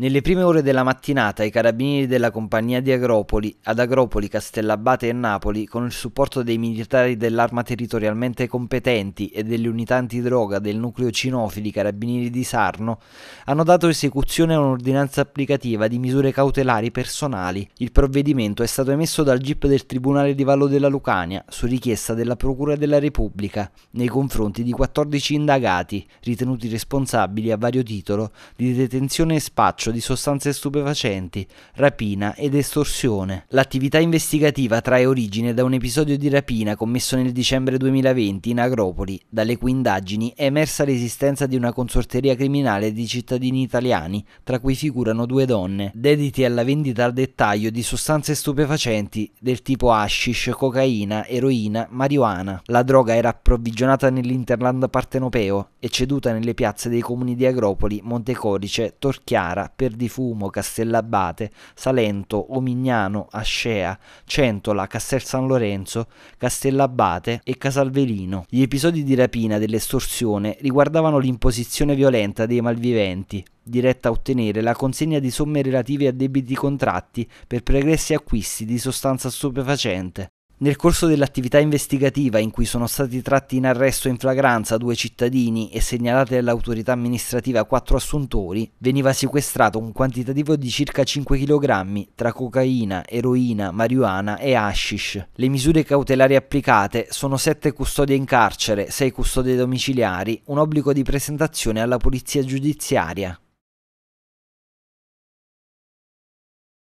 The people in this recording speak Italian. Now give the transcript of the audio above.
Nelle prime ore della mattinata i carabinieri della compagnia di Agropoli, ad Agropoli, Castellabate e Napoli, con il supporto dei militari dell'arma territorialmente competenti e delle unità antidroga del nucleo cinofili carabinieri di Sarno, hanno dato esecuzione a un'ordinanza applicativa di misure cautelari personali. Il provvedimento è stato emesso dal GIP del Tribunale di Vallo della Lucania, su richiesta della Procura della Repubblica, nei confronti di 14 indagati, ritenuti responsabili a vario titolo di detenzione e spaccio commercio di sostanze stupefacenti, rapina ed estorsione. L'attività investigativa trae origine da un episodio di rapina commesso nel dicembre 2020 in Agropoli, dalle cui indagini è emersa l'esistenza di una consorteria criminale di cittadini italiani, tra cui figurano due donne, dediti alla vendita al dettaglio di sostanze stupefacenti del tipo hashish, cocaina, eroina, marijuana. La droga era approvvigionata nell'interland partenopeo e ceduta nelle piazze dei comuni di Agropoli, Montecorice, Torchiara, Perdifumo, Castellabate, Salento, Omignano, Ascea, Centola, Castel San Lorenzo, Castellabate e Casalvelino. Gli episodi di rapina dell'estorsione riguardavano l'imposizione violenta dei malviventi, diretta a ottenere la consegna di somme relative a debiti contratti per pregressi acquisti di sostanza stupefacente, nel corso dell'attività investigativa in cui sono stati tratti in arresto in flagranza due cittadini e segnalati all'autorità amministrativa quattro assuntori, veniva sequestrato un quantitativo di circa 5 kg tra cocaina, eroina, marijuana e hashish. Le misure cautelari applicate sono 7 custodie in carcere, 6 custodie domiciliari, un obbligo di presentazione alla polizia giudiziaria.